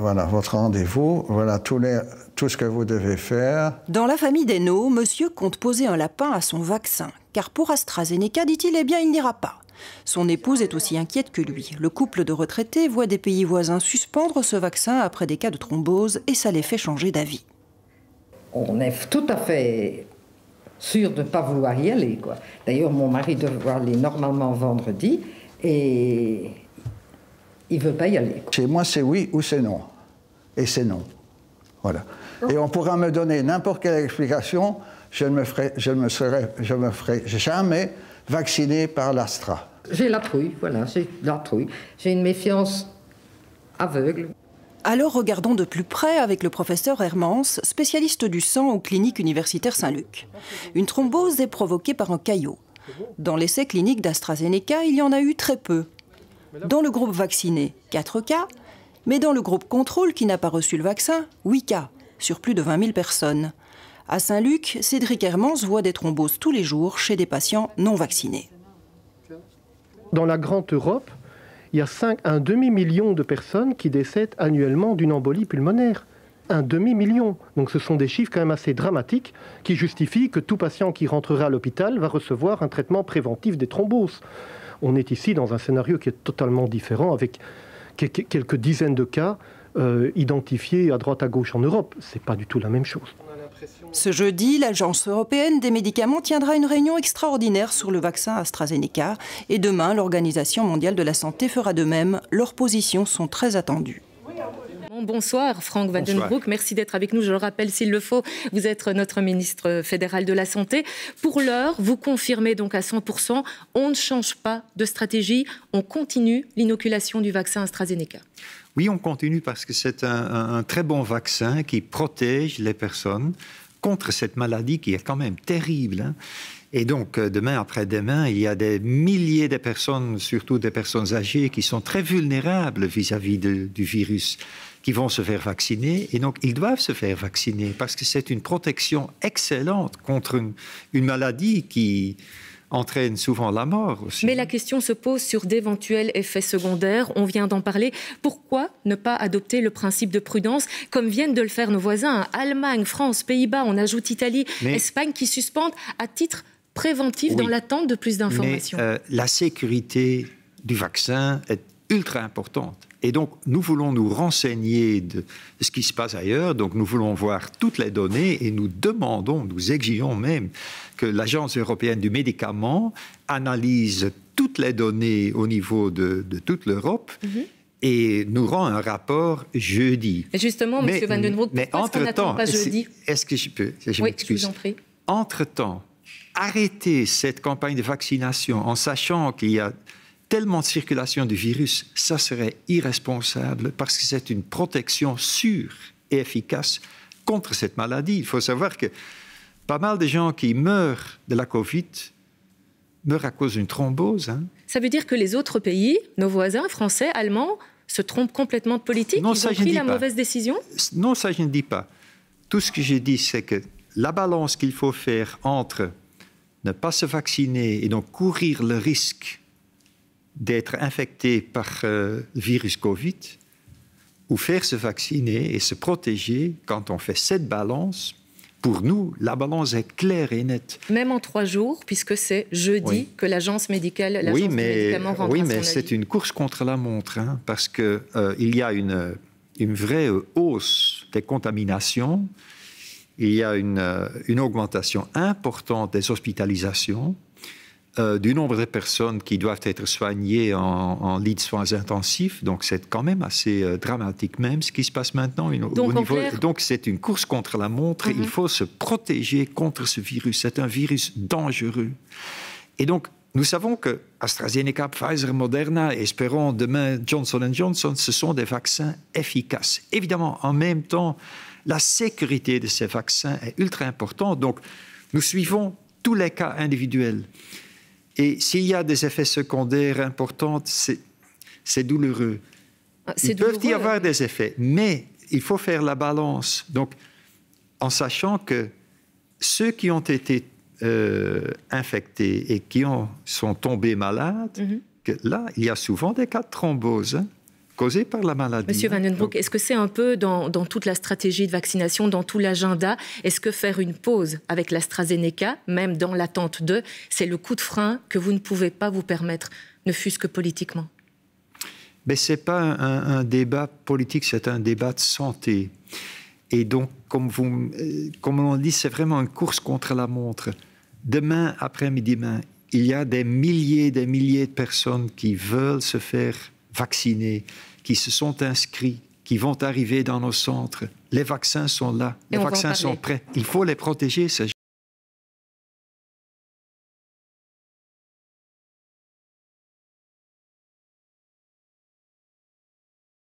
Voilà votre rendez-vous, voilà tout, tout, ce que vous devez faire. Dans la famille d'Eno, monsieur compte poser un lapin à son vaccin, car pour AstraZeneca, dit-il, eh bien, il n'ira pas. Son épouse est aussi inquiète que lui. Le couple de retraités voit des pays voisins suspendre ce vaccin après des cas de thrombose et ça les fait changer d'avis. On est tout à fait sûr de ne pas vouloir y aller. D'ailleurs, mon mari devrait aller normalement vendredi et il ne veut pas y aller. Chez moi, c'est oui ou c'est non. Et c'est non. Voilà. Oh. Et on pourra me donner n'importe quelle explication, je ne me ferai, je me serai, je me ferai jamais vacciné par l'Astra. J'ai la trouille, voilà, j'ai la trouille. J'ai une méfiance aveugle. Alors regardons de plus près avec le professeur Hermans, spécialiste du sang aux cliniques universitaires Saint-Luc. Une thrombose est provoquée par un caillot. Dans l'essai clinique d'AstraZeneca, il y en a eu très peu, dans le groupe vacciné, 4 cas, mais dans le groupe contrôle qui n'a pas reçu le vaccin, 8 cas, sur plus de 20 000 personnes. À Saint-Luc, Cédric Hermans voit des thromboses tous les jours chez des patients non vaccinés. Dans la grande Europe, il y a 5, un demi-million de personnes qui décèdent annuellement d'une embolie pulmonaire. Un demi-million. Donc ce sont des chiffres quand même assez dramatiques qui justifient que tout patient qui rentrera à l'hôpital va recevoir un traitement préventif des thromboses on est ici dans un scénario qui est totalement différent, avec quelques dizaines de cas euh, identifiés à droite à gauche en Europe. Ce n'est pas du tout la même chose. Ce jeudi, l'Agence européenne des médicaments tiendra une réunion extraordinaire sur le vaccin AstraZeneca et demain, l'Organisation mondiale de la santé fera de même. Leurs positions sont très attendues. Bonsoir Franck Vandenbroek, merci d'être avec nous. Je le rappelle s'il le faut, vous êtes notre ministre fédéral de la Santé. Pour l'heure, vous confirmez donc à 100%, on ne change pas de stratégie, on continue l'inoculation du vaccin AstraZeneca. Oui, on continue parce que c'est un, très bon vaccin qui protège les personnes contre cette maladie qui est quand même terrible. Hein. Et donc, euh, demain après-demain, il y a des milliers de personnes, surtout des personnes âgées, qui sont très vulnérables vis-à-vis -vis du virus qui vont se faire vacciner. Et donc, ils doivent se faire vacciner parce que c'est une protection excellente contre une, maladie qui, entraîne souvent la mort aussi. Mais la question se pose sur d'éventuels effets secondaires. On vient d'en parler. Pourquoi ne pas adopter le principe de prudence comme viennent de le faire nos voisins Allemagne, France, Pays-Bas, on ajoute Italie, Espagne qui suspendent à titre préventif dans l'attente de plus d'informations. Euh, la sécurité du vaccin est ultra importante. Et donc, nous voulons nous renseigner de ce qui se passe ailleurs, donc nous voulons voir toutes les données et nous demandons, nous exigeons même que l'Agence européenne du médicament analyse toutes les données au niveau de, toute l'Europe. Mhm. et nous rend un rapport jeudi. justement, M. Van den Broek, mais entre temps, pas jeudi Est-ce que je peux je Oui, Entre-temps, arrêter cette campagne de vaccination en sachant qu'il y a tellement de circulation du virus, ça serait irresponsable parce que c'est une protection sûre et efficace contre cette maladie. Il faut savoir que pas mal de gens qui meurent de la Covid meurent à cause d'une thrombose. Hein. Ça veut dire que les autres pays, nos voisins français, allemands, se trompent complètement de politique non, ont pris la mauvaise décision Non, ça je ne dis pas. Tout ce que j'ai dit, c'est que la balance qu'il faut faire entre ne pas se vacciner et donc courir le risque d'être infecté par euh, virus Covid ou faire se vacciner et se protéger quand on fait cette balance pour nous, la balance est claire et nette. Même en trois jours, puisque c'est jeudi que l'agence médicale, l'agence oui, mais, Oui, mais c'est une course contre la montre, hein, parce qu'il euh, il y a une, une vraie euh, hausse des contaminations, il y a une, une augmentation importante des hospitalisations, du euh, nombre de personnes qui doivent être soignées en, en lit de soins intensifs. Donc, c'est quand même assez euh, dramatique, même ce qui se passe maintenant. donc, au niveau, donc, c'est une course contre la montre. Il mhm. faut se protéger contre ce virus. C'est un virus dangereux. Et donc, nous savons que AstraZeneca, Pfizer, Moderna, espérons demain Johnson Johnson, ce sont des vaccins efficaces. Évidemment, en même temps, la sécurité de ces vaccins est ultra importante. Donc, nous suivons tous les cas individuels. Et s'il y a des effets secondaires importants, c'est douloureux. Ah, il Ils y avoir des effets, mais il faut faire la balance. Donc, en sachant que ceux qui ont été euh, infectés et qui sont tombés malades, mm-hmm. là, il y a souvent des cas de thrombose. Hein causé par la maladie. Monsieur hein. Vandenbroek, est-ce que c'est un peu dans, toute la stratégie de vaccination, dans tout l'agenda, est-ce que faire une pause avec l'AstraZeneca, même dans l'attente de, c'est le coup de frein que vous ne pouvez pas vous permettre, ne fût-ce que politiquement Mais ce n'est pas un, débat politique, c'est un débat de santé. Et donc, comme, vous, euh, comme on dit, c'est vraiment une course contre la montre. Demain, après-midi-demain, il y a des milliers et des milliers de personnes qui veulent se faire vaccinés, qui se sont inscrits, qui vont arriver dans nos centres. Les vaccins sont là, les vaccins sont prêts. Il faut les protéger, ces